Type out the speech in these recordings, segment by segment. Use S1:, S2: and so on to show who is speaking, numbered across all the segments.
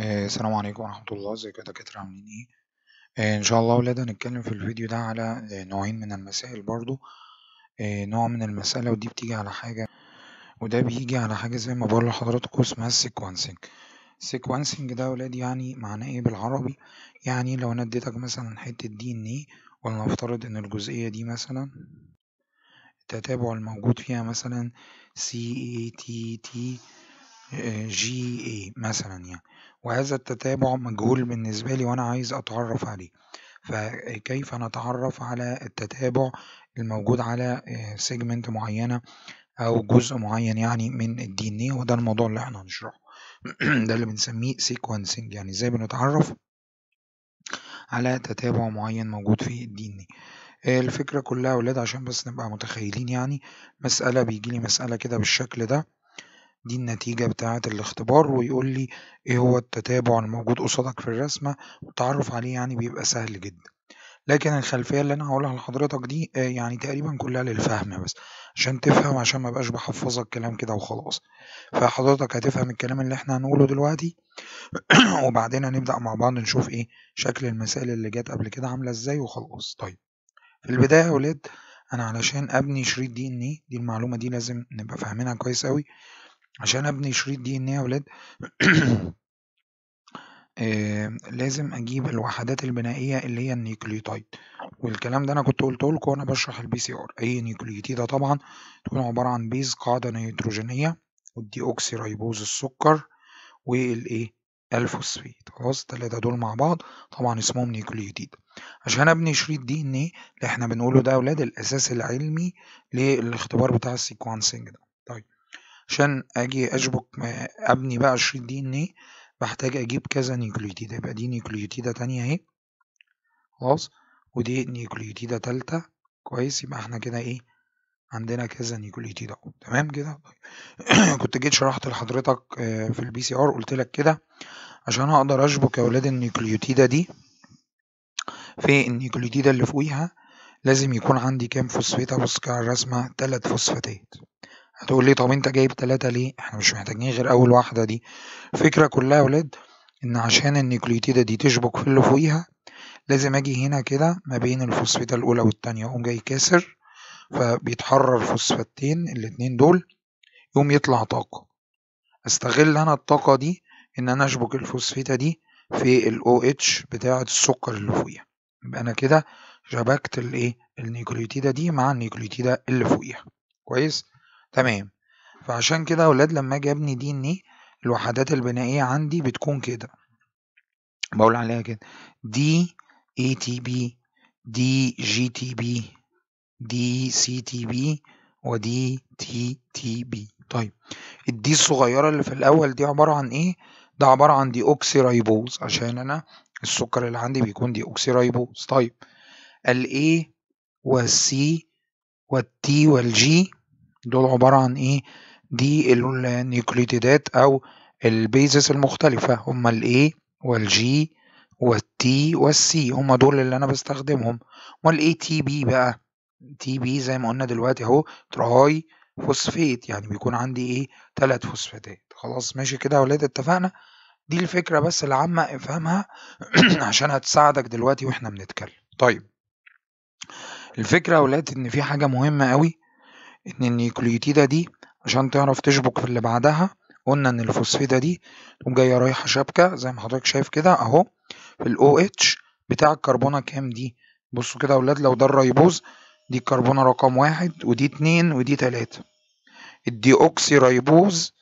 S1: آه، السلام عليكم ورحمة الله ازيك يا دكاترة عاملين ايه؟ آه، ان شاء الله اولاد هنتكلم في الفيديو ده على آه، نوعين من المسائل برضو آه، نوع من المسألة ودي بتيجي على حاجة وده بيجي على حاجة زي ما بقول لحضراتكم اسمها السيكونسنج السيكونسنج ده اولاد يعني معناه ايه بالعربي؟ يعني لو انا اديتك مثلا حتة دي ان ايه ولنفترض ان الجزئية دي مثلا التتابع الموجود فيها مثلا سي اي تي تي جي اي مثلا يعني وهذا التتابع مجهول بالنسبة لي وأنا عايز أتعرف عليه فكيف نتعرف على التتابع الموجود على سيجمنت آه، معينة أو جزء معين يعني من الدي ان ايه وده الموضوع اللي احنا هنشرحه ده اللي بنسميه سيكونسنج يعني ازاي بنتعرف على تتابع معين موجود في الدي ان ايه الفكرة كلها يا ولاد عشان بس نبقى متخيلين يعني مسألة بيجيلي مسألة كده بالشكل ده دي النتيجة بتاعة الاختبار، ويقول لي إيه هو التتابع الموجود قصادك في الرسمة، والتعرّف عليه يعني بيبقى سهل جدًا. لكن الخلفية اللي أنا هقولها لحضرتك دي آه، يعني تقريبًا كلّها للفهم بس، عشان تفهم عشان ما بقاش بحفظك كلام كده وخلاص. فحضرتك هتفهم الكلام اللي إحنا هنقوله دلوقتي وبعدين هنبدأ مع بعض نشوف إيه، شكل المسائل اللي جات قبل كده عاملة إزاي وخلاص. طيب، في البداية يا ولاد أنا علشان أبني شريط دي ايه دي المعلومة دي لازم نبقى فاهمينها كويس أوي، عشان ابني شريط دي ان ايه يا ولاد آه، لازم اجيب الوحدات البنائيه اللي هي النيوكليوتايد والكلام ده انا كنت قلته لكم وانا بشرح البي سي ار اي نيوكليوتيده طبعا تكون عباره عن بيز قاعده نيتروجينيه والدي اوكسي ريبوز السكر والايه الفوسفيت خلاص التلاته دول مع بعض طبعا اسمهم نيوكليوتيد عشان ابني شريط دي ان ايه اللي احنا بنقوله ده يا اولاد الاساس العلمي للاختبار بتاع السيكونسنج ده طيب عشان اجي اشبك ابني بقى الشريط دي ان ايه بحتاج اجيب كذا نيوكليوتيد يبقى دي نيوكليوتيدة تانية اهي خلاص ودي نيوكليوتيدة تالتة كويس يبقى احنا كده ايه عندنا كذا نيوكليوتيد اهو تمام كده طيب. كنت جيت شرحت لحضرتك آه، في البي سي ار قلت لك كده عشان اقدر اشبك يا ولاد النيوكليوتيدة دي في النيوكليوتيدة اللي فوقيها لازم يكون عندي كام فوسفيت ابص كده على الرسمة تلات فوسفاتات هتقول لي طب انت جايب تلاتة ليه احنا مش محتاجين غير اول واحدة دي الفكرة كلها يا ولاد ان عشان النيكليوتيدة دي تشبك في اللي فوقيها لازم اجي هنا كده ما بين الفوسفيتة الاولى والتانية اقوم جاي كاسر فبيتحرر فوسفاتين الاتنين دول يقوم يطلع طاقة استغل انا الطاقة دي ان انا اشبك الفوسفيتة دي في ال OH بتاعة السكر اللي فوقيها يبقى انا كده شبكت الايه النيكليوتيدة دي مع النيكليوتيدة اللي فوقيها كويس تمام. فعشان كده يا ولاد لما آجي أبني دي إن إيه، الوحدات البنائية عندي بتكون كده، بقول عليها كده دي بي دي جي تي بي دي سي تي بي ودي تي تي بي طيب الدي الصغيرة اللي في الأول دي عبارة عن إيه؟ ده عبارة عن دي اوكسي ريبوز عشان أنا السكر اللي عندي بيكون دي اوكسي ريبوز طيب الاي والسي والتي والجي دول عبارة عن إيه؟ دي النيوكليوتيدات أو البيزس المختلفة هما ال A والجي والتي والسي هما دول اللي أنا بستخدمهم أمال ATP تي بي بقى؟ تي بي زي ما قلنا دلوقتي أهو تراي فوسفيت يعني بيكون عندي إيه؟ تلات فوسفاتات خلاص ماشي كده يا ولاد اتفقنا؟ دي الفكرة بس العامة افهمها عشان هتساعدك دلوقتي واحنا بنتكلم طيب الفكرة يا ولاد ان في حاجة مهمة قوي إن النيوكليوتيدة دي عشان تعرف تشبك في اللي بعدها قلنا إن الفوسفيدة دي تقوم جاية رايحة شبكة زي ما حضرتك شايف كده أهو في الاو OH بتاع الكربونة كام دي بصوا كده يا أولاد لو ده الريبوز دي الكربونة رقم واحد ودي اتنين ودي تلاتة الدي أوكسي ريبوز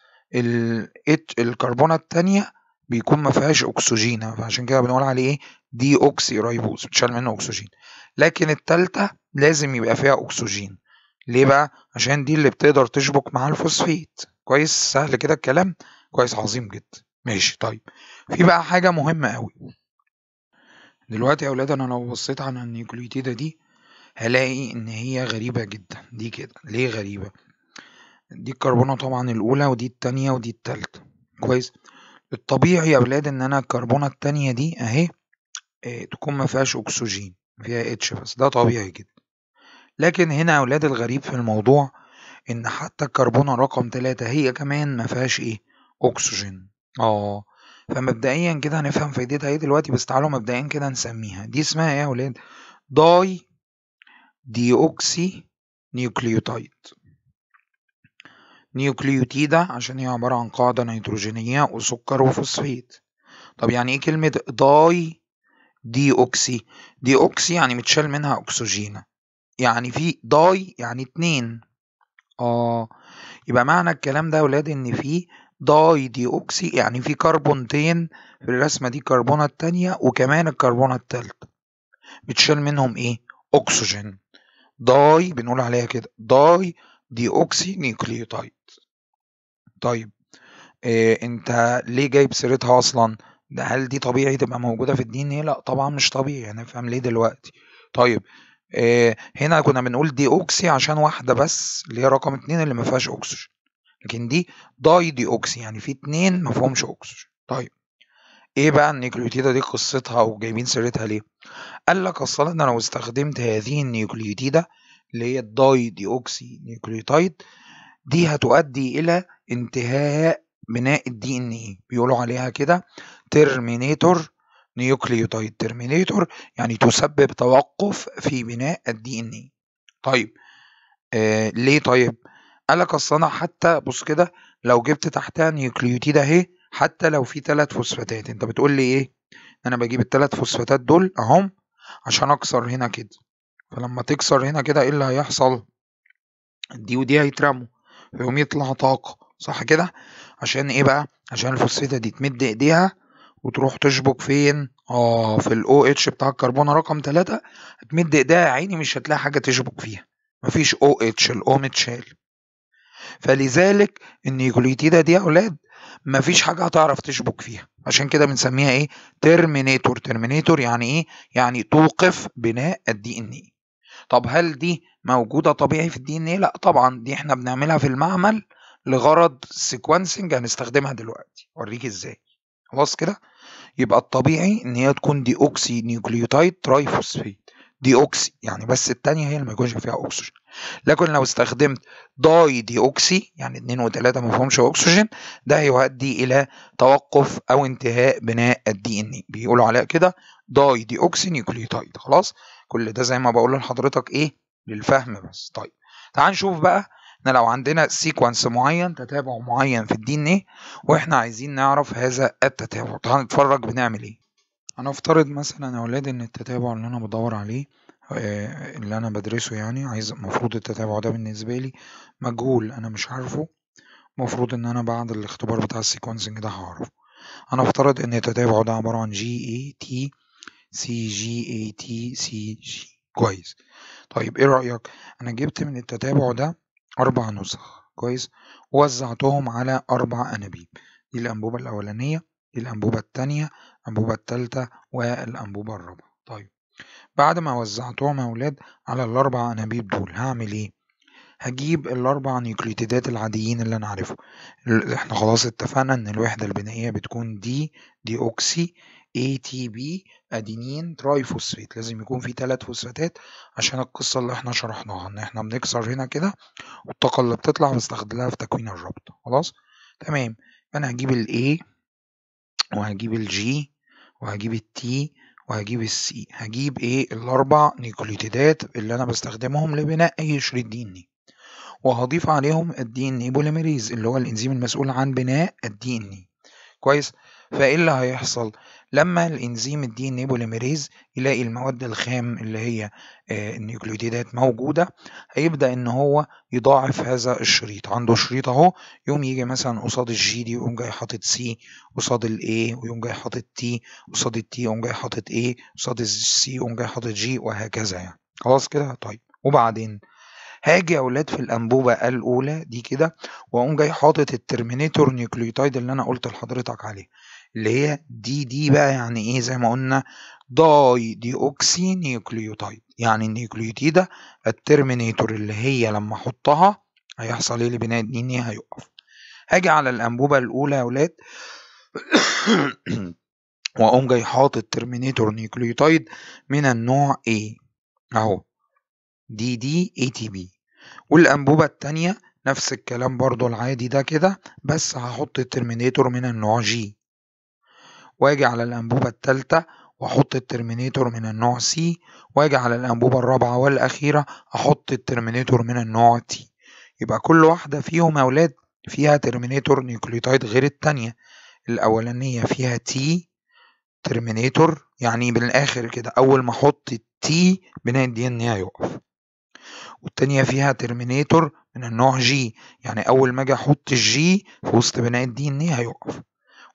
S1: الكربونة التانية بيكون ما فيهاش اكسجين فعشان كده بنقول عليه ايه دي اوكسي ريبوز بتشال منه اكسجين لكن التالتة لازم يبقى فيها اكسجين ليه بقى عشان دي اللي بتقدر تشبك مع الفوسفيت كويس سهل كده الكلام كويس عظيم جدا ماشي طيب في بقى حاجه مهمه قوي دلوقتي يا اولاد انا لو بصيت على النيوكليوتيده دي هلاقي ان هي غريبه جدا دي كده ليه غريبه دي الكربونه طبعا الاولى ودي التانية ودي التالتة كويس الطبيعي يا اولاد ان انا الكربونه التانية دي اهي آه، تكون ما فيهاش اكسجين فيها اتش بس ده طبيعي جدا لكن هنا أولاد الغريب في الموضوع إن حتى الكربونة رقم تلاتة هي كمان ما فيهاش إيه أكسجين آه فمبدئيا كده هنفهم فايدتها إيه دلوقتي بس تعالوا مبدئيا كده نسميها دي اسمها إيه يا أولاد داي ديوكسي نيوكليوتايد نيوكليوتيدة عشان هي عبارة عن قاعدة نيتروجينية وسكر وفوسفيت طب يعني ايه كلمة داي دي اوكسي دي اوكسي يعني متشال منها اكسجين يعني في داي يعني اتنين اه يبقى معنى الكلام ده يا ولاد ان في داي دي اوكسي يعني في كربونتين في الرسمه دي كربونه التانية وكمان الكربونه التالتة بتشيل منهم ايه اكسجين داي بنقول عليها كده داي دي اوكسي نيوكليوتايد طيب إيه انت ليه جايب سيرتها اصلا ده هل دي طبيعي تبقى موجوده في الدي ان ايه لا طبعا مش طبيعي هنفهم ليه دلوقتي طيب آه، هنا كنا بنقول دي اوكسي عشان واحده بس اللي هي رقم اتنين اللي ما فيهاش اوكسجين لكن دي داي دي اوكسي يعني في اتنين ما فيهمش اكسجين طيب ايه بقى النيوكليوتيدا دي قصتها وجايبين سيرتها ليه قال لك اصلا انا لو استخدمت هذه النيوكليوتيدا اللي هي الداي دي اوكسي نيوكليوتايد دي هتؤدي الى انتهاء بناء الدي ان ايه بيقولوا عليها كده ترمينيتور نيوكليوتايد ترمينيتور يعني تسبب توقف في بناء الدي ان اي طيب آه ليه طيب قال لك اصل انا حتى بص كده لو جبت تحتها نيوكليوتيد اهي حتى لو في ثلاث فوسفاتات انت بتقول لي ايه انا بجيب الثلاث فوسفاتات دول اهم عشان اكسر هنا كده فلما تكسر هنا كده ايه اللي هيحصل دي ودي هيترموا فيقوم يطلع طاقه صح كده عشان ايه بقى عشان الفوسفاتة دي تمد ايديها وتروح تشبك فين اه في الاو اتش بتاع الكربونه رقم ثلاثة هتمد ايديها يا عيني مش هتلاقي حاجه تشبك فيها مفيش او اتش الاو متشال فلذلك النيكوليتيدا دي يا اولاد مفيش حاجه هتعرف تشبك فيها عشان كده بنسميها ايه ترمينيتور ترمينيتور يعني ايه يعني توقف بناء الدي ان ايه طب هل دي موجوده طبيعي في الدي ان ايه لا طبعا دي احنا بنعملها في المعمل لغرض سيكونسنج هنستخدمها دلوقتي اوريك ازاي خلاص كده يبقى الطبيعي ان هي تكون دي اوكسي نيوكليوتايد تراي دي اوكسي يعني بس الثانيه هي اللي ما يكونش فيها اكسجين لكن لو استخدمت داي دي اوكسي يعني 2 و3 ما فيهمش اكسجين ده هيؤدي الى توقف او انتهاء بناء الدي ان إيه. بيقولوا عليها كده داي دي اوكسي نيوكليوتايد خلاص كل ده زي ما بقول لحضرتك ايه للفهم بس طيب تعال نشوف بقى احنا لو عندنا سيكونس معين تتابع معين في الدي ان ايه واحنا عايزين نعرف هذا التتابع هنتفرج بنعمل ايه هنفترض مثلا يا ولاد ان التتابع اللي انا بدور عليه آه، اللي انا بدرسه يعني عايز المفروض التتابع ده بالنسبه لي مجهول انا مش عارفه المفروض ان انا بعد الاختبار بتاع السيكونسنج ده هعرفه هنفترض ان التتابع ده عباره عن جي اي تي سي جي اي تي سي جي كويس طيب ايه رايك انا جبت من التتابع ده أربع نسخ كويس ووزعتهم على أربع أنابيب دي الأنبوبة الأولانية دي الأنبوبة التانية الأنبوبة التالتة والأنبوبة الرابعة طيب بعد ما وزعتهم يا أولاد على الأربع أنابيب دول هعمل إيه؟ هجيب الأربع نيوكليوتيدات العاديين اللي أنا عارفه احنا خلاص اتفقنا إن الوحدة البنائية بتكون دي دي أوكسي ATP أدينين تراي فوسفيت لازم يكون في ثلاث فوسفاتات عشان القصة اللي احنا شرحناها ان احنا بنكسر هنا كده والطاقة اللي بتطلع بنستخدمها في تكوين الربط خلاص تمام انا هجيب ال A وهجيب ال G وهجيب ال T وهجيب السي هجيب ايه الاربع نيوكليوتيدات اللي انا بستخدمهم لبناء اي شريط دي ان وهضيف عليهم الدي ان بوليميريز اللي هو الانزيم المسؤول عن بناء الدي ان كويس فإيه اللي هيحصل؟ لما الإنزيم الدي ان إيه بوليميريز يلاقي المواد الخام اللي هي آه، النيوكليوتيدات موجودة هيبدأ إن هو يضاعف هذا الشريط عنده شريط أهو يقوم يجي مثلا قصاد الجي دي يقوم جاي حاطط سي قصاد الإي ويقوم جاي حاطط تي قصاد التي يقوم جاي حاطط إي قصاد السي يقوم جاي حاطط جي وهكذا يعني خلاص كده طيب وبعدين هاجي يا اولاد في الانبوبه الاولى دي كده واقوم جاي حاطط الترمينيتور نيوكليوتايد اللي انا قلت لحضرتك عليه اللي هي دي دي بقى يعني ايه زي ما قلنا داي اوكسي نيوكليوتايد يعني النيوكليوتيدة الترمينيتور اللي هي لما احطها هيحصل ايه لبناء ان إيه هيقف هاجي على الانبوبة الاولى يا ولاد واقوم جاي حاطط ترمينيتور نيوكليوتايد من النوع ايه اهو دي دي اي تي بي والانبوبة التانية نفس الكلام برضو العادي ده كده بس هحط الترمينيتور من النوع جي واجي على الأنبوبة التالتة وأحط الترمينيتور من النوع سي واجي على الأنبوبة الرابعة والأخيرة أحط الترمينيتور من النوع تي يبقى كل واحدة فيهم يا ولاد فيها ترمينيتور نيوكليوتايد غير التانية الأولانية فيها تي ترمينيتور يعني بالآخر كده أول ما أحط التي بناء الدي إن هيقف والتانية فيها ترمينيتور من النوع جي يعني أول ما أجي أحط الجي في وسط بناء الدي إن هيقف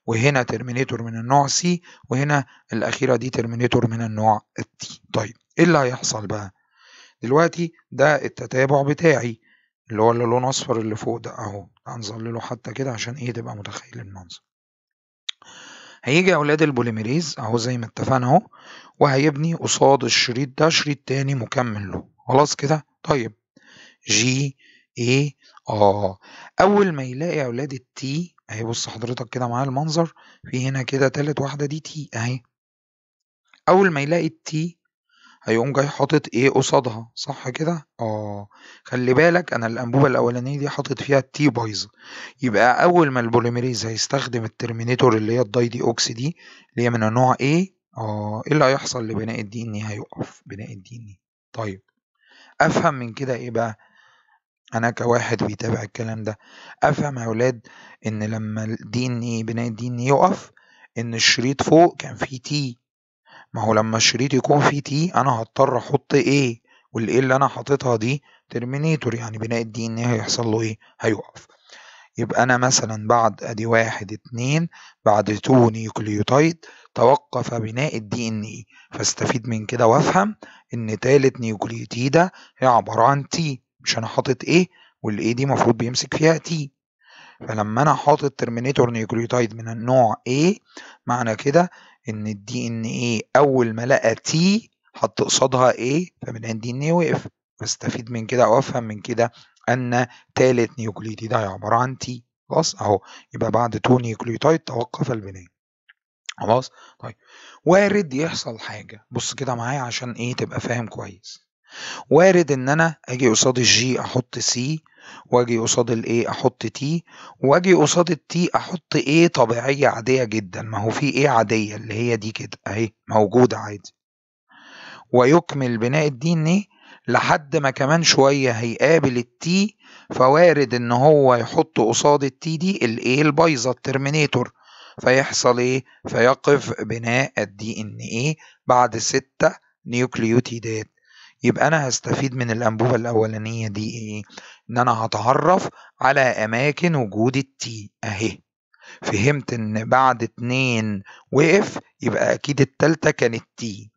S1: وهنا ترمينيتور من النوع سي وهنا الأخيرة دي ترمينيتور من النوع تي طيب إيه اللي هيحصل بقى دلوقتي ده التتابع بتاعي اللي هو اللي لونه أصفر اللي فوق ده أهو هنظلله حتى كده عشان إيه تبقى متخيل المنظر هيجي أولاد البوليميريز أهو زي ما اتفقنا أهو وهيبني قصاد الشريط ده شريط تاني مكمل له خلاص كده طيب جي ايه اه اول ما يلاقي اولاد التي اهي بص حضرتك كده معايا المنظر في هنا كده تالت واحدة دي تي اهي اول ما يلاقي التي هيقوم جاي حاطط ايه قصادها صح كده اه خلي بالك انا الانبوبه الاولانيه دي حاطط فيها التي بايظه يبقى اول ما البوليميريز هيستخدم الترمينيتور اللي هي الداي دي اوكس دي اللي هي من النوع ايه اه ايه اللي هيحصل لبناء الدي ان هيقف بناء الدي ان طيب افهم من كده ايه بقى انا كواحد بيتابع الكلام ده افهم يا ولاد ان لما الدين بناء الدين يقف ان الشريط فوق كان فيه تي ما هو لما الشريط يكون فيه تي انا هضطر احط ايه والايه اللي انا حاططها دي ترمينيتور يعني بناء الدين هيحصل له ايه هيقف يبقى انا مثلا بعد ادي واحد اتنين بعد تو نيوكليوتايد توقف بناء الدي ان اي e. فاستفيد من كده وافهم ان تالت نيوكليوتيدا هي عبارة عن تي مش انا حاطط ايه والاي دي المفروض بيمسك فيها تي فلما انا حاطط ترمينيتور نيوكليوتايد من النوع A معنى كده ان الدي ان ايه اول ما لقى تي حط قصادها A فمن عندي ان ايه وقف فاستفيد من كده او افهم من كده ان ثالث نيوكليوتيد عباره عن تي خلاص اهو يبقى بعد تو نيوكليوتايد توقف البناء خلاص طيب وارد يحصل حاجه بص كده معايا عشان ايه تبقى فاهم كويس وارد ان انا اجي قصاد الجي احط سي واجي قصاد الاي احط تي واجي قصاد التي احط ايه طبيعيه عاديه جدا ما هو في ايه عاديه اللي هي دي كده اهي موجوده عادي ويكمل بناء الدي ان ايه لحد ما كمان شويه هيقابل التي فوارد ان هو يحط قصاد التي دي الايه البايظه الترمينيتور فيحصل ايه فيقف بناء الدي ان ايه بعد ستة نيوكليوتيدات يبقى أنا هستفيد من الأنبوبة الأولانية دي إيه؟ إن أنا هتعرف على أماكن وجود التي أهي فهمت إن بعد اتنين وقف يبقى أكيد التالتة كانت تي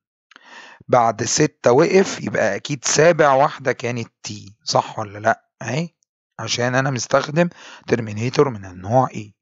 S1: بعد ستة وقف يبقى أكيد سابع واحدة كانت تي صح ولا لأ؟ أهي عشان أنا مستخدم ترمينيتور من النوع إيه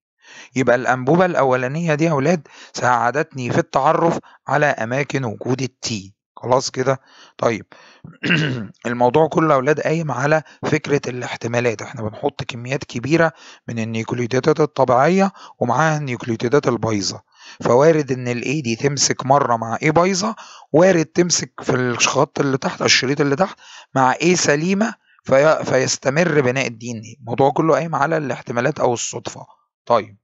S1: يبقى الأنبوبة الأولانية دي يا أولاد ساعدتني في التعرف على أماكن وجود التي خلاص كده طيب الموضوع كله يا اولاد قايم على فكره الاحتمالات احنا بنحط كميات كبيره من النيوكليوتيدات الطبيعيه ومعاها النيوكليوتيدات البايظه فوارد ان الاي دي تمسك مره مع ايه بايظه وارد تمسك في الخط اللي تحت الشريط اللي تحت مع ايه سليمه في... فيستمر بناء الدي ان الموضوع كله قايم على الاحتمالات او الصدفه طيب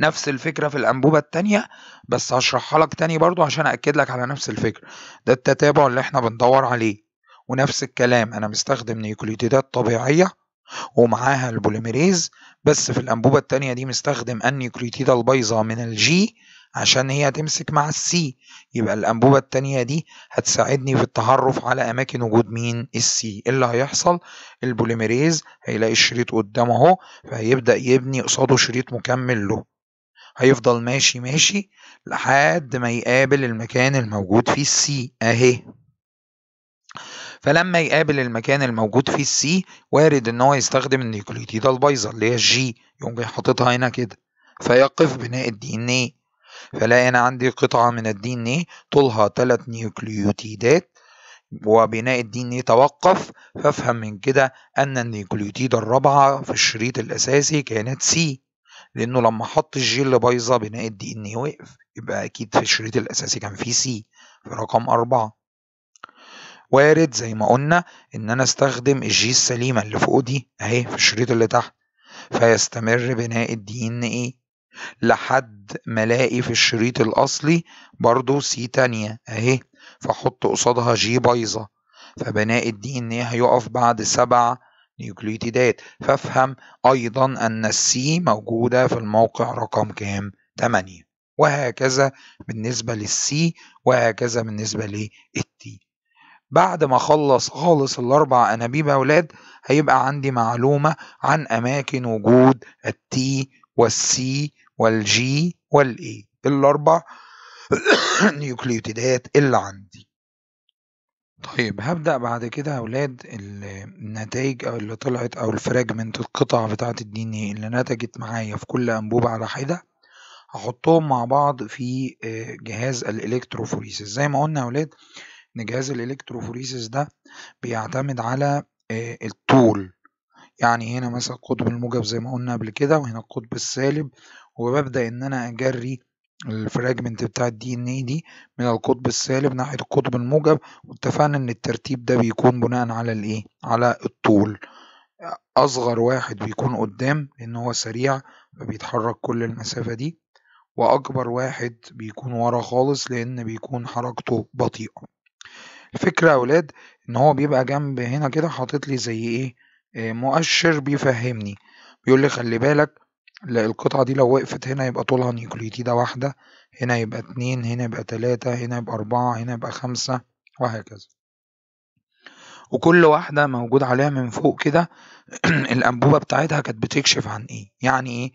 S1: نفس الفكرة في الأنبوبة التانية بس هشرحها لك تاني برضو عشان أأكد لك على نفس الفكرة ده التتابع اللي احنا بندور عليه ونفس الكلام أنا مستخدم نيوكليوتيدات طبيعية ومعاها البوليميريز بس في الأنبوبة التانية دي مستخدم النيوكليوتيد البايظة من الجي عشان هي تمسك مع السي يبقى الأنبوبة التانية دي هتساعدني في التعرف على أماكن وجود مين السي إيه اللي هيحصل البوليميريز هيلاقي الشريط قدامه اهو فهيبدأ يبني قصاده شريط مكمل له هيفضل ماشي ماشي لحد ما يقابل المكان الموجود فيه السي اهي فلما يقابل المكان الموجود فيه السي وارد ان هو يستخدم النيوكليوتيد البايظة اللي هي الجي يقوم جاي حاططها هنا كده فيقف بناء الدي ان ايه فلاقي انا عندي قطعة من الدي ان ايه طولها 3 نيوكليوتيدات وبناء الدي ان ايه توقف فافهم من كده ان النيوكليوتيد الرابعة في الشريط الاساسي كانت سي لانه لما حط الجي اللي بايظه بناء الدي ان اي وقف يبقى اكيد في الشريط الاساسي كان فيه سي في رقم أربعة وارد زي ما قلنا ان انا استخدم الجي السليمه اللي فوق دي اهي في الشريط اللي تحت فيستمر بناء الدي ان اي لحد ما الاقي في الشريط الاصلي برضو سي تانية اهي فاحط قصادها جي بايظه فبناء الدي ان اي هيقف بعد سبع نيوكليوتيدات فافهم أيضا أن السي موجودة في الموقع رقم كام؟ 8 وهكذا بالنسبة للسي وهكذا بالنسبة للتي بعد ما أخلص خالص الأربع أنابيب يا أولاد هيبقى عندي معلومة عن أماكن وجود التي والسي والجي والإي الأربع نيوكليوتيدات اللي عندي طيب هبدأ بعد كده يا ولاد النتايج أو اللي طلعت أو الفراجمنت القطع بتاعة الدي إن إيه اللي نتجت معايا في كل أنبوبة على حدة هحطهم مع بعض في آه، جهاز الإلكتروفوريسيس زي ما قلنا يا ولاد إن جهاز الإلكتروفوريسيس ده بيعتمد على آه، الطول يعني هنا مثلا القطب الموجب زي ما قلنا قبل كده وهنا القطب السالب وببدأ إن أنا أجري الفراجمنت بتاع اي دي من القطب السالب ناحية القطب الموجب واتفقنا إن الترتيب ده بيكون بناء على الإيه؟ على الطول أصغر واحد بيكون قدام لأن هو سريع فبيتحرك كل المسافة دي وأكبر واحد بيكون ورا خالص لأن بيكون حركته بطيئة الفكرة يا اولاد إن هو بيبقى جنب هنا كده حاطط لي زي إيه آه، مؤشر بيفهمني بيقول لي خلي بالك لا القطعة دي لو وقفت هنا يبقى طولها نيوكليوتيدة واحدة هنا يبقى اتنين هنا يبقى تلاتة هنا يبقى أربعة هنا يبقى خمسة وهكذا وكل واحدة موجود عليها من فوق كده الأنبوبة بتاعتها كانت بتكشف عن إيه يعني إيه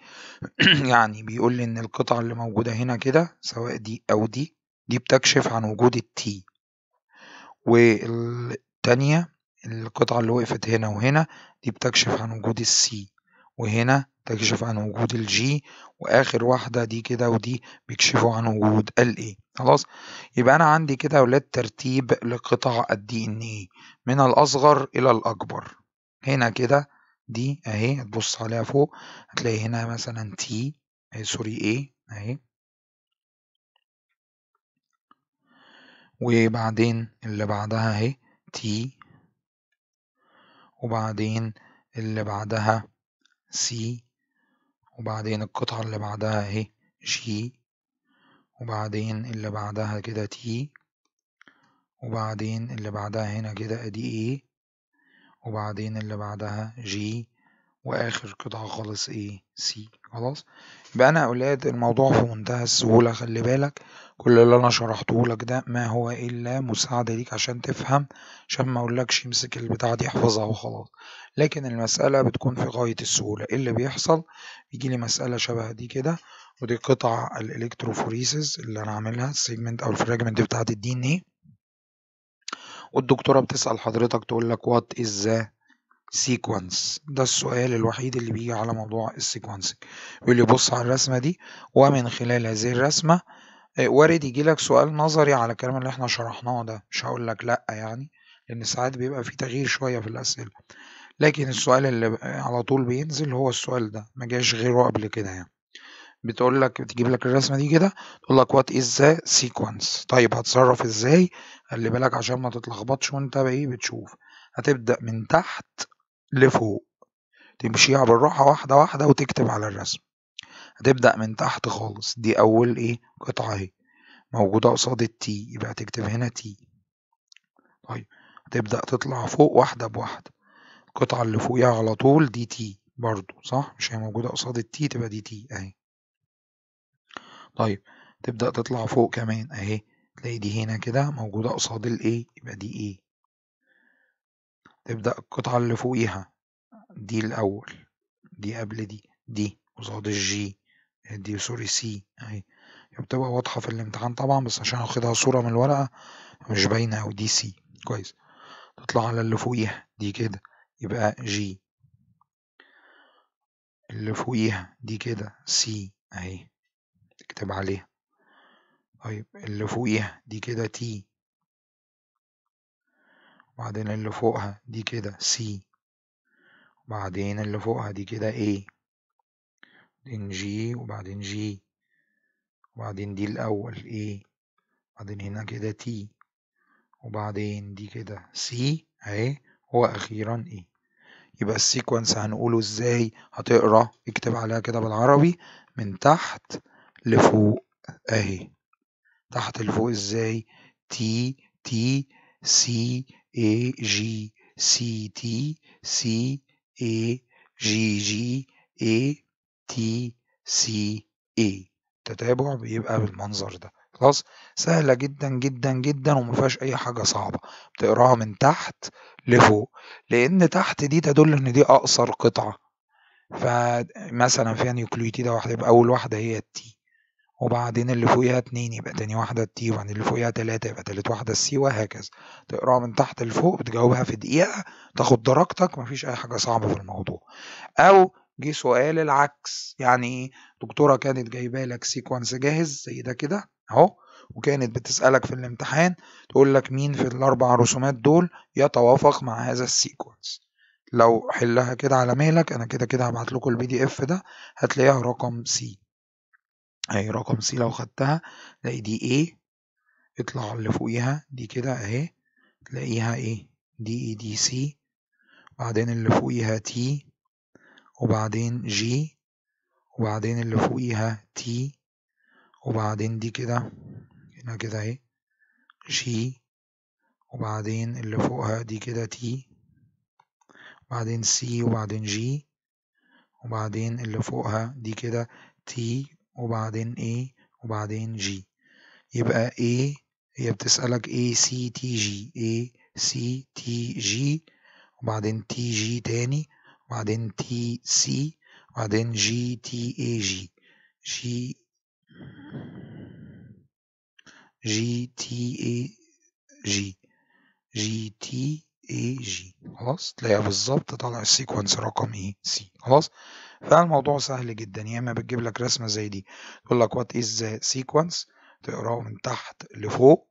S1: يعني بيقول لي إن القطعة اللي موجودة هنا كده سواء دي أو دي دي بتكشف عن وجود التي والتانية القطعة اللي وقفت هنا وهنا دي بتكشف عن وجود السي وهنا تكشف عن وجود الجي واخر واحده دي كده ودي بيكشفوا عن وجود الاي خلاص يبقى انا عندي كده يا ولاد ترتيب لقطع الدي ان اي من الاصغر الى الاكبر هنا كده دي اهي هتبص عليها فوق هتلاقي هنا مثلا تي سوري ايه اهي وبعدين اللي بعدها اهي تي وبعدين اللي بعدها C وبعدين القطعة اللي بعدها أهي G وبعدين اللي بعدها كده T وبعدين اللي بعدها هنا كده أدي A وبعدين اللي بعدها G واخر قطعة خالص ايه سي خلاص يبقى انا يا اولاد الموضوع في منتهى السهولة خلي بالك كل اللي انا شرحته لك ده ما هو الا مساعدة ليك عشان تفهم عشان ما اقولكش يمسك البتاعة دي احفظها وخلاص لكن المسألة بتكون في غاية السهولة ايه اللي بيحصل بيجيلي مسألة شبه دي كده ودي قطع الالكتروفوريسز اللي انا عاملها السيجمنت او الفراجمنت بتاعة الدي ان ايه والدكتورة بتسأل حضرتك تقول لك وات از ذا سيكونس ده السؤال الوحيد اللي بيجي على موضوع السيكونس واللي يبص بص على الرسمة دي ومن خلال هذه الرسمة آه، وارد يجي لك سؤال نظري على الكلام اللي إحنا شرحناه ده مش هقول لك لأ يعني لأن ساعات بيبقى في تغيير شوية في الأسئلة لكن السؤال اللي على طول بينزل هو السؤال ده ما جاش غيره قبل كده يعني بتقول لك بتجيب لك الرسمه دي كده تقول لك وات از ذا سيكونس طيب هتصرف ازاي خلي بالك عشان ما تتلخبطش وانت ايه بتشوف هتبدا من تحت لفوق تمشيها بالراحه واحده واحده وتكتب على الرسم هتبدأ من تحت خالص دي أول إيه قطعة أهي موجودة قصاد التي يبقى تكتب هنا تي طيب هتبدأ تطلع فوق واحدة بواحدة القطعة اللي فوقيها على طول دي تي برضو صح مش هي موجودة قصاد التي تبقى دي تي أهي طيب تبدأ تطلع فوق كمان أهي تلاقي دي هنا كده موجودة قصاد الاي يبقى دي إيه تبدأ القطعة اللي فوقيها دي الأول دي قبل دي دي قصاد الجي دي سوري سي أهي يعني بتبقى واضحة في الامتحان طبعا بس عشان اخدها صورة من الورقة مش باينة أو دي سي كويس تطلع على اللي فوقيها دي كده يبقى جي اللي فوقيها دي كده سي أهي تكتب عليها طيب اللي فوقيها دي كده تي وبعدين اللي فوقها دي كده سي وبعدين اللي فوقها دي كده ايه بعدين جي وبعدين جي وبعدين دي الأول A بعدين هنا كده تي وبعدين دي كده سي اهي وأخيرا A يبقى السيكونس هنقوله ازاي هتقرا اكتب عليها كده بالعربي من تحت لفوق اهي تحت لفوق ازاي تي تي سي اي جي سي تي سي اي جي جي اي تي سي اي تتابع بيبقى بالمنظر ده خلاص سهلة جدا جدا جدا وما فيهاش أي حاجة صعبة بتقراها من تحت لفوق لأن تحت دي تدل إن دي أقصر قطعة فمثلا فيها نيوكليوتيد واحدة يبقى أول واحدة هي التي وبعدين اللي فوقيها اتنين يبقى تاني واحدة التي وبعدين اللي فوقيها تلاتة يبقى تالت واحدة السي وهكذا تقراها من تحت لفوق بتجاوبها في دقيقة تاخد درجتك مفيش أي حاجة صعبة في الموضوع أو جه سؤال العكس يعني ايه دكتوره كانت جايبه لك سيكونس جاهز زي ده كده اهو وكانت بتسألك في الامتحان تقول لك مين في الأربع رسومات دول يتوافق مع هذا السيكونس لو حلها كده على مهلك أنا كده كده هبعت لكم البي دي اف ده هتلاقيها رقم سي أهي رقم سي لو خدتها تلاقي دي ايه اطلع اللي فوقيها دي كده اهي تلاقيها ايه دي اي e، دي سي بعدين اللي فوقيها تي وبعدين جي وبعدين اللي فوقيها تي وبعدين دي كده هنا كده اهي جي وبعدين اللي فوقها دي كده تي وبعدين سي وبعدين جي وبعدين اللي فوقها دي كده تي وبعدين اي وبعدين جي يبقى اي هي بتسألك اي سي تي جي اي سي تي جي وبعدين تي جي تاني وبعدين تي سي وبعدين جي تي اي جي جي جي تي اي جي جي تي اي جي خلاص تلاقيها بالظبط طالع السيكونس رقم ايه e سي خلاص فالموضوع سهل جدا يا اما بتجيب لك رسمه زي دي تقول لك وات از ذا سيكونس تقراه من تحت لفوق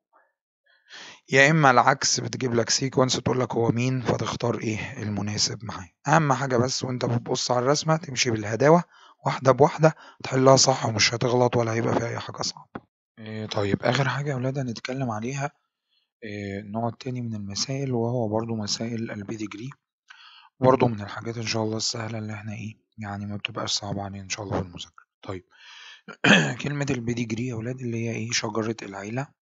S1: يا اما العكس بتجيب لك سيكونس تقول لك هو مين فتختار ايه المناسب معاه اهم حاجه بس وانت بتبص على الرسمه تمشي بالهداوه واحده بواحده تحلها صح ومش هتغلط ولا هيبقى فيها اي حاجه صعبه إيه طيب اخر حاجه يا اولاد هنتكلم عليها إيه النوع التاني من المسائل وهو برضو مسائل البيديجري برضو من الحاجات ان شاء الله السهله اللي احنا ايه يعني ما بتبقاش صعبه علينا ان شاء الله في المذاكره طيب كلمه البيديجري يا اولاد اللي هي ايه شجره العيله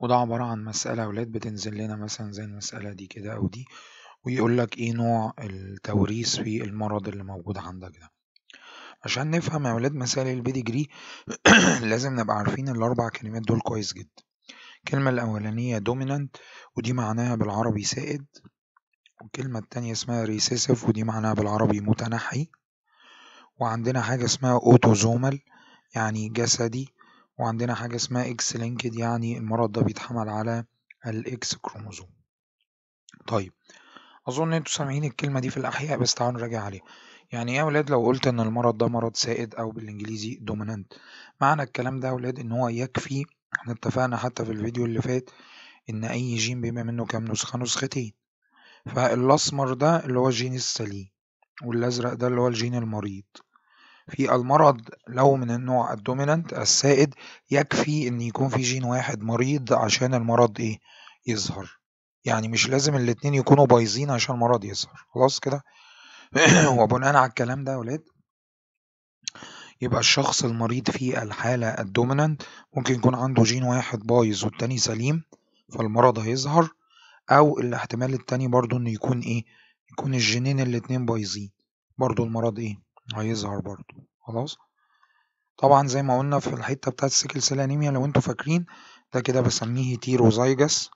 S1: وده عبارة عن مسألة أولاد بتنزل لنا مثلا زي المسألة دي كده أو دي ويقول لك إيه نوع التوريث في المرض اللي موجود عندك ده عشان نفهم يا ولاد مسائل البيديجري لازم نبقى عارفين الأربع كلمات دول كويس جدا الكلمة الأولانية دومينانت ودي معناها بالعربي سائد والكلمة التانية اسمها ريسيسيف ودي معناها بالعربي متنحي وعندنا حاجة اسمها أوتوزومال يعني جسدي وعندنا حاجة اسمها اكس لينكد يعني المرض ده بيتحمل على الاكس كروموزوم طيب اظن انتوا سامعين الكلمة دي في الاحياء بس تعالوا نراجع عليها يعني ايه يا ولاد لو قلت ان المرض ده مرض سائد او بالانجليزي دومينانت معنى الكلام ده يا ولاد ان هو يكفي احنا اتفقنا حتى في الفيديو اللي فات ان اي جين بما منه كام نسخة نسختين فالاسمر ده اللي هو الجين السليم والازرق ده اللي هو الجين المريض في المرض لو من النوع الدومينانت السائد يكفي ان يكون في جين واحد مريض عشان المرض ايه يظهر يعني مش لازم الاتنين يكونوا بايظين عشان المرض يظهر خلاص كده وبناء على الكلام ده يا ولاد يبقى الشخص المريض في الحالة الدومينانت ممكن يكون عنده جين واحد بايظ والتاني سليم فالمرض هيظهر أو الاحتمال التاني برضو إنه يكون إيه؟ يكون الجينين الاتنين بايظين برضو المرض إيه؟ هيظهر برضه خلاص طبعا زي ما قلنا في الحتة بتاعت السيكل سيل انيميا لو انتوا فاكرين ده كده بسميه هيتيروزايجس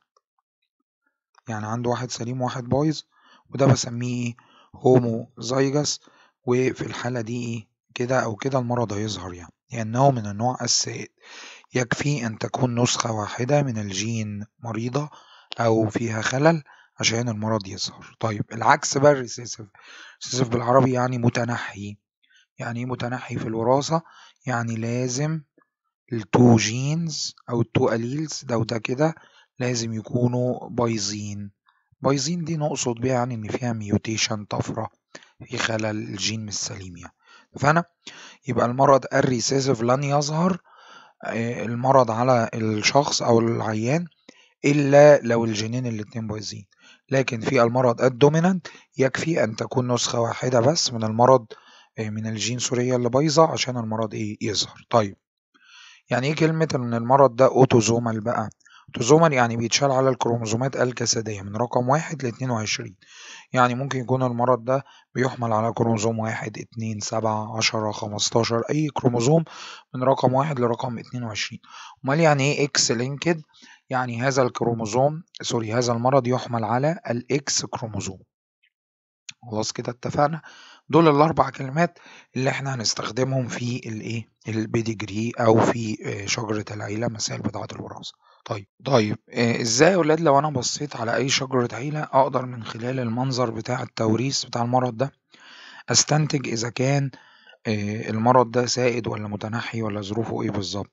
S1: يعني عنده واحد سليم وواحد بايظ وده بسميه هوموزايجس وفي الحالة دي ايه كده او كده المرض هيظهر يعني لأنه يعني من النوع السائد يكفي أن تكون نسخة واحدة من الجين مريضة أو فيها خلل عشان المرض يظهر طيب العكس بقى الريسيسيف بالعربي يعني متنحي يعني ايه متنحي في الوراثة يعني لازم التو جينز او التو أليلز ده وده كده لازم يكونوا بايظين بايظين دي نقصد بيها يعني ان فيها ميوتيشن طفرة في خلل الجين مش سليم يعني فانا يبقى المرض الريسيسيف لن يظهر آه، المرض على الشخص او العيان الا لو الجينين الاتنين بايظين لكن في المرض الدومينانت يكفي ان تكون نسخة واحدة بس من المرض آه، من الجين سوريا اللي بايظة عشان المرض إيه يظهر طيب يعني إيه كلمة إن المرض ده أوتوزومال بقى أوتوزومال يعني بيتشال على الكروموزومات الجسدية من رقم واحد لاتنين وعشرين يعني ممكن يكون المرض ده بيحمل على كروموزوم واحد اتنين سبعة عشرة خمستاشر أي كروموزوم من رقم واحد لرقم اتنين وعشرين أمال يعني إيه إكس لينكد يعني هذا الكروموزوم سوري هذا المرض يحمل على الإكس كروموزوم خلاص كده اتفقنا دول الاربع كلمات اللي احنا هنستخدمهم في الايه البيديجري او في آه، شجره العيله مسائل بضاعه الوراثه طيب طيب آه، ازاي يا اولاد لو انا بصيت على اي شجره عيله اقدر من خلال المنظر بتاع التوريث بتاع المرض ده استنتج اذا كان آه، المرض ده سائد ولا متنحي ولا ظروفه ايه بالظبط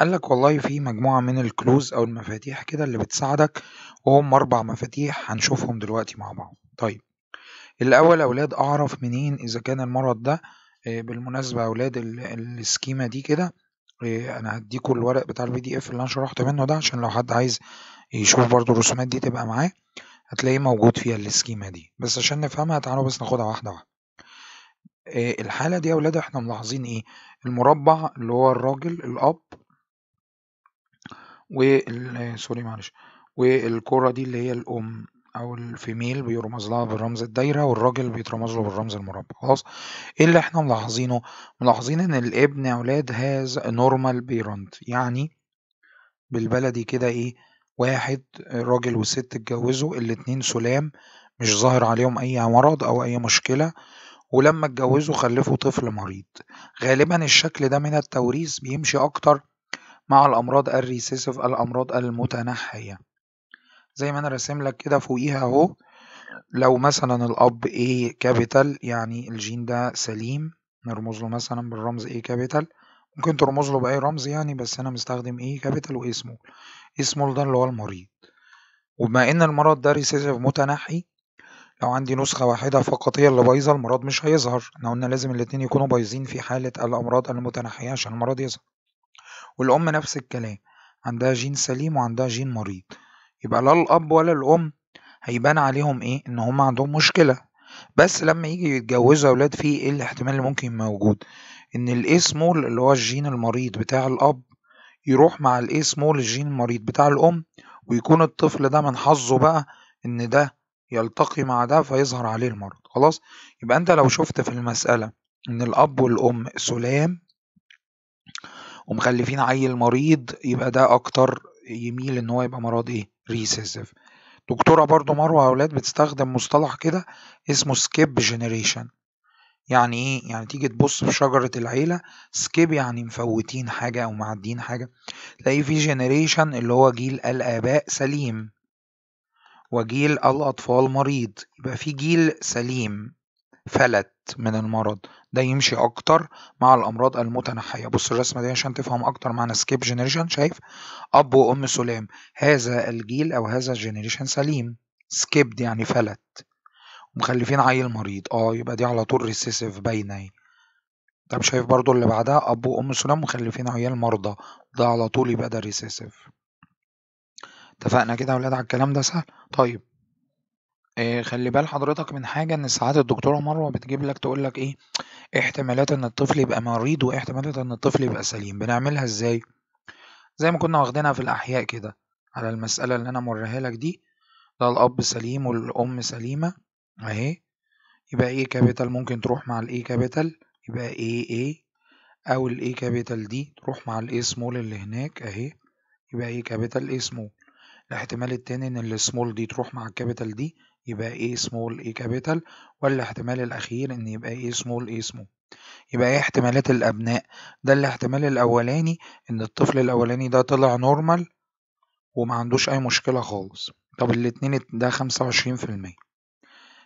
S1: قال لك والله في مجموعة من الكلوز أو المفاتيح كده اللي بتساعدك وهم أربع مفاتيح هنشوفهم دلوقتي مع بعض طيب الأول أولاد أعرف منين إذا كان المرض ده آه، بالمناسبة أولاد ال- السكيمة دي كده آه، أنا هديكوا الورق بتاع البي دي إف اللي أنا شرحت منه ده عشان لو حد عايز يشوف برضو الرسومات دي تبقى معاه هتلاقيه موجود فيها السكيمة دي بس عشان نفهمها تعالوا بس ناخدها واحدة واحدة آه، الحالة دي يا ولاد احنا ملاحظين ايه المربع اللي هو الراجل الأب وال سوري معلش والكرة دي اللي هي الأم او الفيميل بيرمز لها بالرمز الدايره والراجل بيترمز له بالرمز المربع خلاص ايه اللي احنا ملاحظينه ملاحظين ان الابن اولاد هاز نورمال بيرنت يعني بالبلدي كده ايه واحد راجل وست اتجوزوا الاتنين سلام مش ظاهر عليهم اي مرض او اي مشكله ولما اتجوزوا خلفوا طفل مريض غالبا الشكل ده من التوريث بيمشي اكتر مع الامراض الريسيسيف الامراض المتنحيه زي ما انا راسم لك كده فوقيها اهو لو مثلا الاب A كابيتال يعني الجين ده سليم نرمز له مثلا بالرمز A كابيتال ممكن ترمز له بأي رمز يعني بس أنا مستخدم A كابيتال و A سمول A سمول ده اللي هو المريض وبما إن المرض ده ريسيسيف متنحي لو عندي نسخة واحدة فقط هي اللي بايظة المرض مش هيظهر احنا قلنا لازم الاتنين يكونوا بايظين في حالة الأمراض المتنحية عشان المرض يظهر والأم نفس الكلام عندها جين سليم وعندها جين مريض يبقى لا الأب ولا الأم هيبان عليهم إيه إن هما عندهم مشكلة بس لما يجي يتجوزوا أولاد في إيه الاحتمال اللي ممكن موجود إن الإيه سمول اللي هو الجين المريض بتاع الأب يروح مع الإيه سمول الجين المريض بتاع الأم ويكون الطفل ده من حظه بقى إن ده يلتقي مع ده فيظهر عليه المرض خلاص يبقى أنت لو شفت في المسألة إن الأب والأم سلام ومخلفين عيل مريض يبقى ده أكتر يميل إن هو يبقى مرض إيه ريسيسيف دكتورة برضو مروة أولاد بتستخدم مصطلح كده اسمه سكيب جينيريشن يعني ايه يعني تيجي تبص في شجرة العيلة سكيب يعني مفوتين حاجة أو معدين حاجة تلاقي في جينيريشن اللي هو جيل الآباء سليم وجيل الأطفال مريض يبقى في جيل سليم فلت من المرض ده يمشي اكتر مع الامراض المتنحيه بص الرسمه دي عشان تفهم اكتر معنى سكيب جينيريشن شايف اب وام سلام هذا الجيل او هذا الجينيريشن سليم سكيب يعني فلت ومخلفين عيل مريض اه يبقى دي على طول ريسيسيف باينه طب شايف برضو اللي بعدها اب وام سلام مخلفين عيال مرضى ده على طول يبقى ده ريسيسيف اتفقنا كده يا ولاد على الكلام ده سهل طيب آه، خلّي بال حضرتك من حاجة، إن ساعات الدكتورة مروة بتجيب لك تقول لك إيه، احتمالات إن الطفل يبقى مريض، واحتمالات إن الطفل يبقى سليم، بنعملها إزاي؟ زي ما كنا واخدينها في الأحياء كده، على المسألة اللي أنا مورّيها لك دي، ده الأب سليم والأم سليمة أهي، يبقى إيه كابيتال ممكن تروح مع الإيه كابيتال يبقى إيه أو الإيه كابيتال دي تروح مع الإيه سمول اللي هناك أهي، يبقى إيه كابيتال إيه سمول الاحتمال التاني إن السمول دي تروح مع الكابيتال دي. يبقى A small A capital والاحتمال الأخير إن يبقى A small A small يبقى ايه احتمالات الأبناء ده الاحتمال الأولاني إن الطفل الأولاني ده طلع نورمال وما عندوش أي مشكلة خالص طب الاتنين ده خمسة وعشرين في المية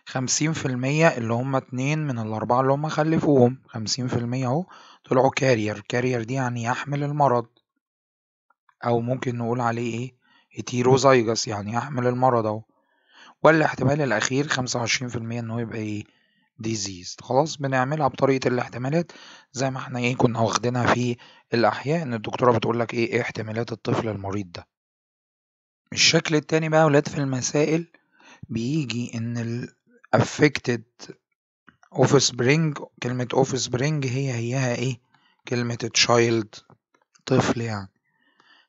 S1: خمسين في المية اللي هما اتنين من الأربعة اللي هما خلفوهم خمسين في المية أهو طلعوا كارير كارير دي يعني يحمل المرض أو ممكن نقول عليه إيه هيتيروزايجس يعني يحمل المرض أهو والاحتمال الأخير خمسة وعشرين في المية إن هو يبقى إيه ديزيز خلاص بنعملها بطريقة الاحتمالات زي ما احنا إيه كنا واخدينها في الأحياء إن الدكتورة بتقول لك إيه, إيه احتمالات الطفل المريض ده الشكل التاني بقى ولاد في المسائل بيجي إن ال affected offspring كلمة offspring هي هيها إيه كلمة child طفل يعني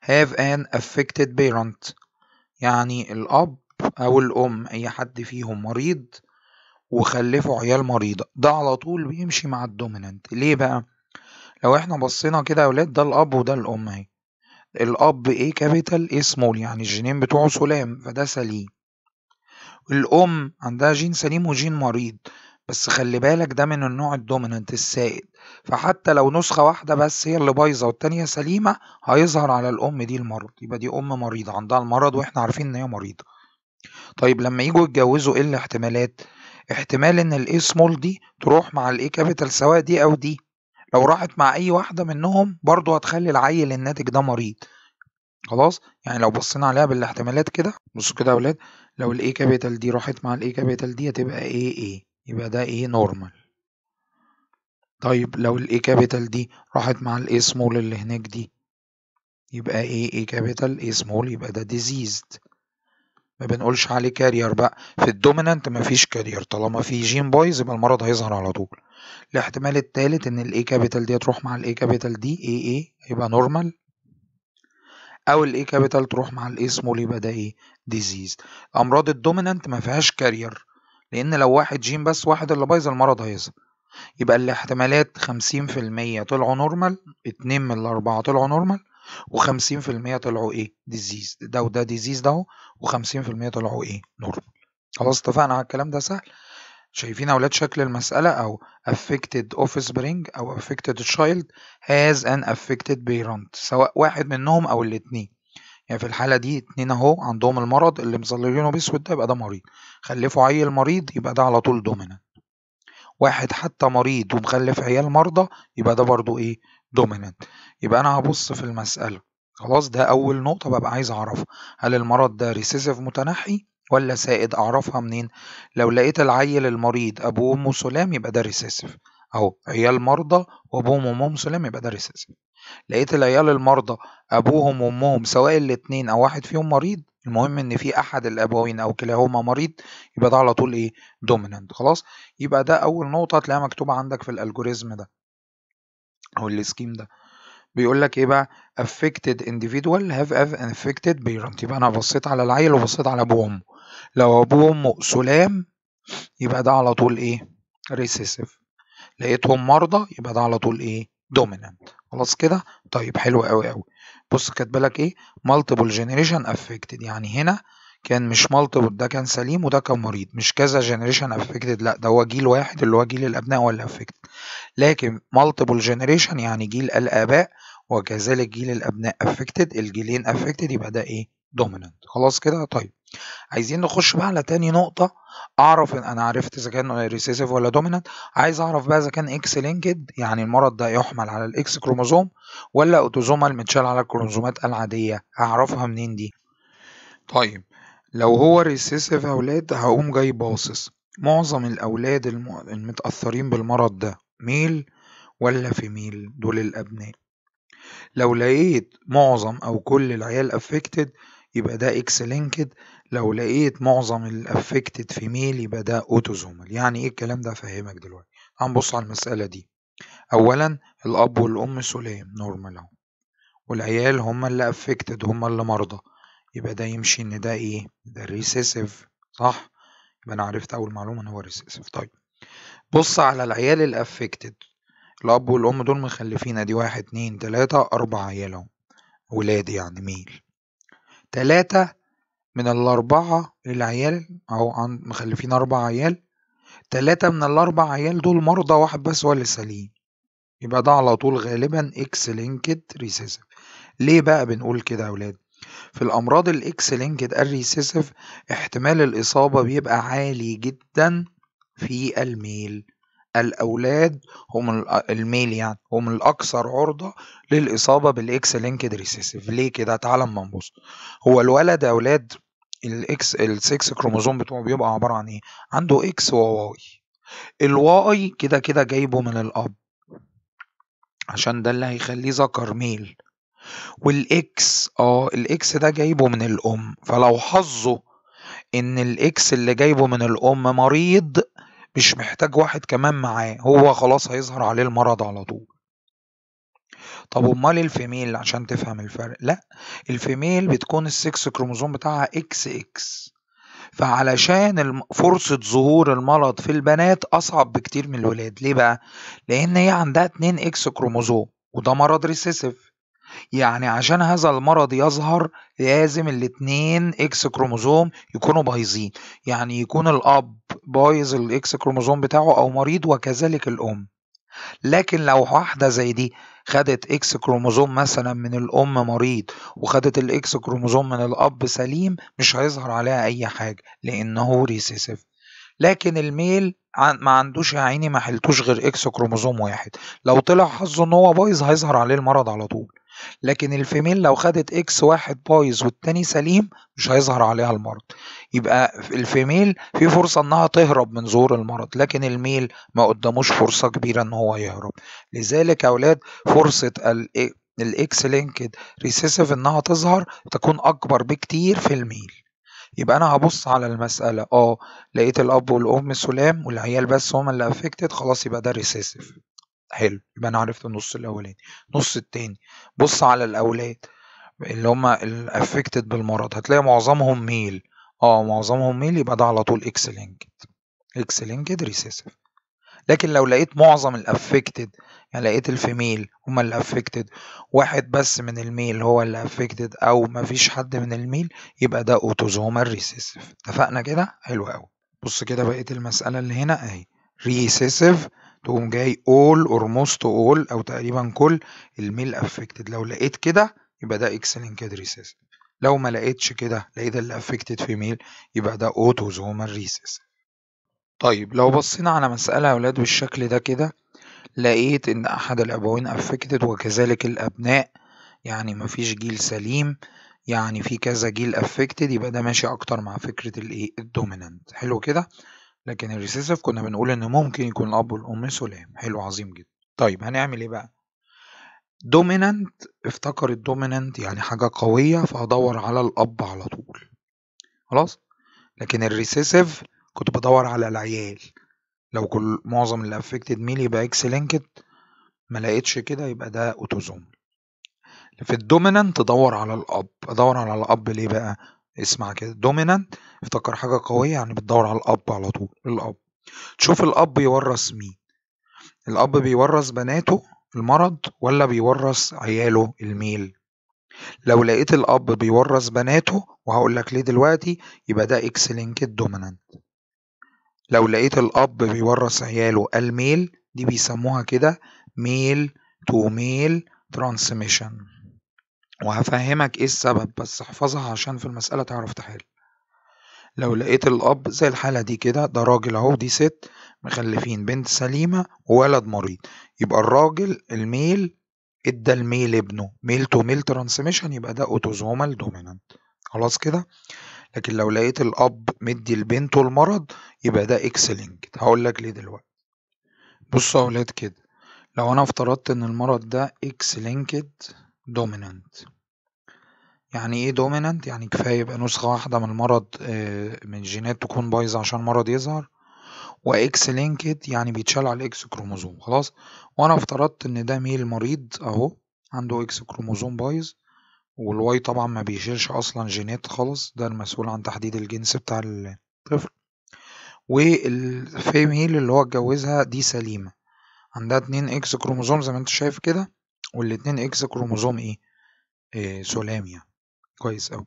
S1: have an affected parent يعني الأب أو الأم أي حد فيهم مريض وخلفوا عيال مريضة ده على طول بيمشي مع الدوميننت ليه بقى؟ لو احنا بصينا كده يا ولاد ده الأب وده الأم أهي الأب ايه كابيتال ايه سمول يعني الجينين بتوعه سلام فده سليم الأم عندها جين سليم وجين مريض بس خلي بالك ده من النوع الدوميننت السائد فحتى لو نسخة واحدة بس هي اللي بايظة والتانية سليمة هيظهر على الأم دي المرض يبقى دي أم مريضة عندها المرض وإحنا عارفين إن هي مريضة طيب لما يجوا يتجوزوا ايه الاحتمالات احتمال ان الاي سمول دي تروح مع الاي كابيتال سواء دي او دي لو راحت مع اي واحده منهم برضو هتخلي العيل الناتج ده مريض خلاص يعني لو بصينا عليها بالاحتمالات كده بصوا كده يا اولاد
S2: لو الاي كابيتال
S1: دي راحت مع الاي كابيتال دي هتبقى ايه ايه يبقى ده ايه نورمال طيب لو الاي كابيتال دي راحت مع الاي سمول اللي هناك دي يبقى ايه ايه كابيتال ايه سمول يبقى ده ديزيزد ما بنقولش عليه كارير بقى في الدومينانت مفيش كارير طالما في جين بايظ يبقى المرض هيظهر على طول الاحتمال التالت ان الاي كابيتال دي تروح مع الاي كابيتال دي اي اي هيبقى نورمال او الاي كابيتال تروح مع الاي سمول يبقى ده ايه ديزيز امراض الدومينانت ما فيهاش كارير لان لو واحد جين بس واحد اللي بايظ المرض هيظهر يبقى الاحتمالات خمسين في المية طلعوا نورمال اتنين من الأربعة طلعوا نورمال و50% طلعوا ايه ديزيز ده وده ديزيز ده اهو و50% طلعوا ايه نورمال خلاص اتفقنا على الكلام ده سهل شايفين اولاد شكل المسألة او affected offspring او affected child has an affected parent سواء واحد منهم او الاتنين يعني في الحالة دي اتنين اهو عندهم المرض اللي مظللينه بيسود ده يبقى ده مريض خلفوا عيل مريض يبقى ده على طول دومينانت واحد حتى مريض ومخلف عيال مرضى يبقى ده برضو ايه دومينانت يبقى أنا هبص في المسألة خلاص ده أول نقطة ببقى عايز أعرفها هل المرض ده ريسيسيف متنحي ولا سائد أعرفها منين لو لقيت العيل المريض أبوه وأمه سلام يبقى ده ريسيسيف أهو عيال مرضى وأبوهم وأمهم سلام يبقى ده ريسيسيف لقيت العيال المرضى أبوهم وأمهم سواء الاتنين أو واحد فيهم مريض المهم ان في احد الابوين او كلاهما مريض يبقى ده على طول ايه دوميننت خلاص يبقى ده اول نقطه هتلاقيها مكتوبه عندك في الالجوريزم ده او السكيم ده بيقول لك ايه بقى affected individual have have affected parent يبقى انا بصيت على العيل وبصيت على ابوه وامه لو ابوه وامه سلام يبقى ده على طول ايه ريسيسيف لقيتهم مرضى يبقى ده على طول ايه دوميننت خلاص كده طيب حلو قوي قوي بص كاتبه لك ايه مالتيبل جينيريشن افكتد يعني هنا كان مش مالتيبل ده كان سليم وده كان مريض مش كذا جينيريشن افكتد لا ده هو جيل واحد اللي هو جيل الابناء ولا افكتد لكن مالتيبل جينيريشن يعني جيل الاباء وكذلك جيل الأبناء افكتد الجيلين افكتد يبقى ده إيه؟ دوميننت خلاص كده طيب عايزين نخش بقى على تاني نقطة أعرف إن أنا عرفت إذا كان ريسيسيف ولا دوميننت عايز أعرف بقى إذا كان إكس لينكد يعني المرض ده يحمل على الإكس كروموزوم ولا أوتوزومال متشال على الكروموزومات العادية أعرفها منين دي؟ طيب لو هو ريسيسيف أولاد هقوم جاي باصص معظم الأولاد المتأثرين بالمرض ده ميل ولا فيميل دول الأبناء لو لقيت معظم أو كل العيال افكتد يبقى ده اكس لينكد لو لقيت معظم الافكتد في ميل يبقى ده اوتوزومال يعني ايه الكلام ده افهمك دلوقتي هنبص على المسألة دي أولا الأب والأم سليم نورمال أهو والعيال هما اللي افكتد هما اللي مرضى يبقى ده يمشي إن ده إيه ده ريسيسيف صح يبقى أنا عرفت أول معلومة إن هو ريسيسيف طيب بص على العيال الافكتد الأب والأم دول مخلفينا دي واحد اتنين تلاتة أربع عيالهم ولاد يعني ميل تلاتة من الأربعة العيال أو مخلفين أربع عيال تلاتة من الأربع عيال دول مرضى واحد بس هو اللي سليم يبقى ده على طول غالبا اكس لينكد ريسيسيف ليه بقى بنقول كده يا ولاد في الأمراض الإكس لينكد الريسيسيف احتمال الإصابة بيبقى عالي جدا في الميل الأولاد هم الميل يعني هم الأكثر عرضة للإصابة بالإكس لينكد ريسيسيف ليه كده تعالى أما نبص هو الولد أولاد الإكس ال6 كروموزوم بتوعه بيبقى عبارة عن إيه؟ عنده إكس وواي الواي كده كده جايبه من الأب عشان ده اللي هيخليه ذكر ميل والإكس اه الإكس ده جايبه من الأم فلو حظه إن الإكس اللي جايبه من الأم مريض مش محتاج واحد كمان معاه هو خلاص هيظهر عليه المرض على طول طب امال الفيميل عشان تفهم الفرق لا الفيميل بتكون السكس كروموزوم بتاعها اكس اكس فعلشان فرصة ظهور المرض في البنات أصعب بكتير من الولاد ليه بقى؟ لأن هي عندها اتنين إكس كروموزوم وده مرض ريسيسيف يعني عشان هذا المرض يظهر لازم الاتنين اكس كروموزوم يكونوا بايظين يعني يكون الاب بايظ الاكس كروموزوم بتاعه او مريض وكذلك الام لكن لو واحدة زي دي خدت اكس كروموزوم مثلا من الام مريض وخدت الاكس كروموزوم من الاب سليم مش هيظهر عليها اي حاجة لانه ريسيسيف لكن الميل ما عندوش يا عيني ما حلتوش غير اكس كروموزوم واحد لو طلع حظه ان هو بايظ هيظهر عليه المرض على طول لكن الفيميل لو خدت اكس واحد بايظ والتاني سليم مش هيظهر عليها المرض يبقى الفيميل في فرصة انها تهرب من ظهور المرض لكن الميل ما قداموش فرصة كبيرة ان هو يهرب لذلك يا اولاد فرصة الاكس لينكد ريسيسيف انها تظهر تكون اكبر بكتير في الميل يبقى انا هبص على المسألة اه لقيت الاب والام سلام والعيال بس هم اللي افكتد خلاص يبقى ده ريسيسيف حلو يبقى انا عرفت النص الاولاني النص التاني بص على الاولاد اللي هم الافكتد بالمرض هتلاقي معظمهم ميل اه معظمهم ميل يبقى ده على طول اكس لينكد اكس لينكد ريسيسيف لكن لو لقيت معظم الافكتد يعني لقيت الفيميل هما اللي افكتد واحد بس من الميل هو اللي افكتد او مفيش حد من الميل يبقى ده اوتوزومال ريسيسيف اتفقنا كده حلو قوي بص كده بقيه المساله اللي هنا اهي ريسيسيف تقوم جاي all or most all او تقريبا كل الميل افكتد لو لقيت كده يبقى ده اكسلينكد ريسيس لو ما لقيتش كده لقيت اللي افكتد في ميل يبقى ده اوتوزومال ريسيس طيب لو بصينا على مسألة يا أولاد بالشكل ده كده لقيت إن أحد الأبوين أفكتد وكذلك الأبناء يعني مفيش جيل سليم يعني في كذا جيل أفكتد يبقى ده ماشي أكتر مع فكرة الإيه الدومينانت حلو كده لكن الريسيسيف كنا بنقول ان ممكن يكون الاب والام سلام حلو عظيم جدا طيب هنعمل ايه بقى دومينانت افتكر الدومينانت يعني حاجة قوية فهدور على الأب على طول خلاص لكن الريسيسيف كنت بدور على العيال لو كل معظم اللي افكتد ميل يبقى اكس لينكد ما لقيتش كده يبقى ده اوتوزوم في الدومينانت ادور على الاب ادور على الاب ليه بقى اسمع كده دومينانت افتكر حاجة قوية يعني بتدور على الأب على طول الأب تشوف الأب يورث مين الأب بيورث بناته المرض ولا بيورث عياله الميل لو لقيت الأب بيورث بناته وهقول لك ليه دلوقتي يبقى ده إكس لينكد دومينانت لو لقيت الأب بيورث عياله الميل دي بيسموها كده ميل تو ميل ترانسميشن وهفهمك ايه السبب بس احفظها عشان في المسألة تعرف تحل لو لقيت الأب زي الحالة دي كده ده راجل أهو دي ست مخلفين بنت سليمة وولد مريض يبقى الراجل الميل ادى الميل ابنه ميل تو ميل ترانسميشن يبقى ده اوتوزومال دومينانت خلاص كده لكن لو لقيت الأب مدي لبنته المرض يبقى ده اكس لينكد هقول لك ليه دلوقتي بص يا ولاد كده لو أنا افترضت إن المرض ده اكس لينكد دومينانت يعني إيه dominant يعني كفاية يبقى نسخة واحدة من المرض آه، من جينات تكون بايظة عشان المرض يظهر وإكس لينكد يعني بيتشال على الإكس كروموزوم خلاص وأنا افترضت إن ده ميل مريض أهو عنده إكس كروموزوم بايظ والواي طبعا ما بيشيلش أصلا جينات خالص ده المسؤول عن تحديد الجنس بتاع الطفل والفيميل اللي هو اتجوزها دي سليمة عندها اتنين إكس كروموزوم زي ما انت شايف كده والاتنين إكس كروموزوم إيه, إيه سلام يعني كويس أوي.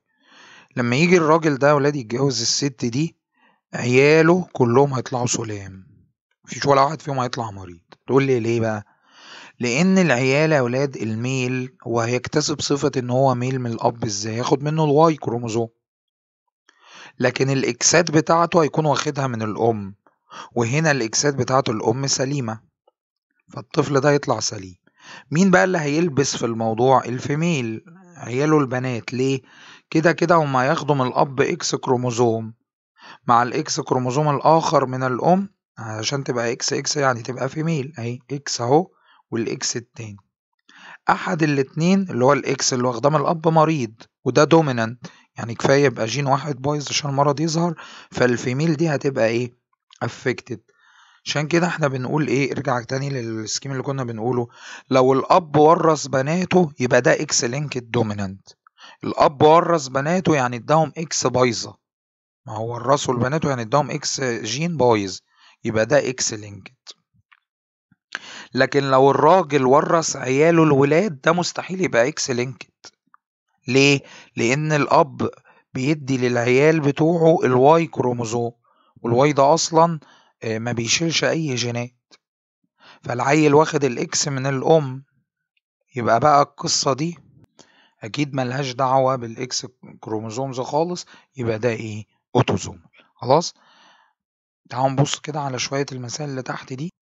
S1: لمّا يجي الراجل ده ولاد يتجوّز السِت دي، عياله كلّهم هيطلعوا سُلام، مفيش ولا واحد فيهم هيطلع مريض، تقول لي ليه بقى؟ لإن العيال يا ولاد الميل هو هيكتسب صفة إن هو ميل من الأب إزاي؟ هياخد منّه الواي كروموزوم. لكن الإكسات بتاعته هيكون واخدها من الأم، وهنا الإكسات بتاعته الأم سليمة، فالطفل ده هيطلع سليم. مين بقى اللي هيلبس في الموضوع؟ الفيميل عياله البنات ليه كده كده هما هياخدوا الأب إكس كروموزوم مع الإكس كروموزوم الآخر من الأم عشان تبقى إكس إكس يعني تبقى فيميل أهي إكس أهو والإكس التاني أحد الاتنين اللي هو الإكس اللي واخدام من الأب مريض وده دومينانت يعني كفاية يبقى جين واحد بايظ عشان المرض يظهر فالفيميل دي هتبقى إيه؟ افكتد عشان كده احنا بنقول ايه ارجع تاني للسكيم اللي كنا بنقوله لو الاب ورث بناته يبقى ده اكس لينك دومينانت الاب ورث بناته يعني اداهم اكس بايظه ما هو ورثوا لبناته يعني اداهم اكس جين بايظ يبقى ده اكس لينكد لكن لو الراجل ورث عياله الولاد ده مستحيل يبقى اكس لينكد ليه لان الاب بيدي للعيال بتوعه الواي كروموزوم والواي ده اصلا آه، ما بيشيلش أي جينات فالعيل واخد الإكس من الأم يبقى بقى القصة دي أكيد ملهاش دعوة بالإكس كروموزومز خالص يبقى ده إيه أوتوزوم خلاص تعالوا نبص كده على شوية المسائل اللي تحت دي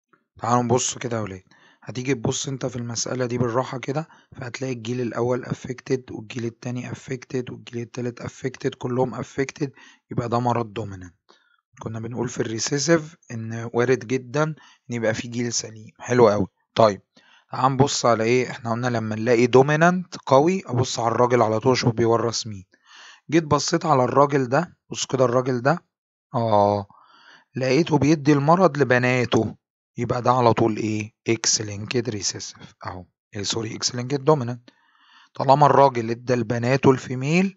S1: تعالوا نبص كده يا ولاد هتيجي تبص انت في المسألة دي بالراحة كده فهتلاقي الجيل الأول affected والجيل التاني affected والجيل التالت affected كلهم affected يبقى ده مرض دومينانت كنا بنقول في الريسيسيف ان وارد جدا ان يبقى في جيل سليم حلو قوي طيب تعال نبص على ايه احنا قلنا لما نلاقي دومينانت قوي ابص على الراجل على طول اشوف بيورث مين جيت بصيت على الراجل ده بص كده الراجل ده اه لقيته بيدي المرض لبناته يبقى ده على طول ايه اكس لينكد ريسيسيف اهو إيه سوري اكس لينكد دومينانت طالما الراجل ادى لبناته الفيميل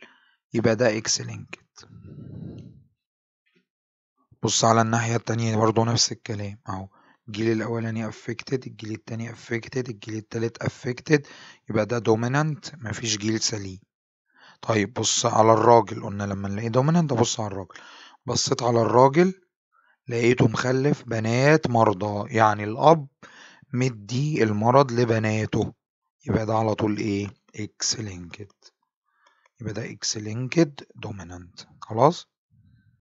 S1: يبقى ده اكس لينكد بُص على الناحية التانية برضه نفس الكلام أهو، الجيل الأولاني افكتد الجيل التاني افكتد الجيل التالت افكتد يبقى ده دومينانت مفيش جيل سليم. طيب بُص على الراجل قلنا لمّا نلاقي دومينانت أبُص على الراجل، بصيت على الراجل لقيته مخلّف بنات مرضى، يعني الأب مدّي المرض لبناته، يبقى ده على طول إيه اكس لينكد يبقى ده اكس لينكد دومينانت خلاص؟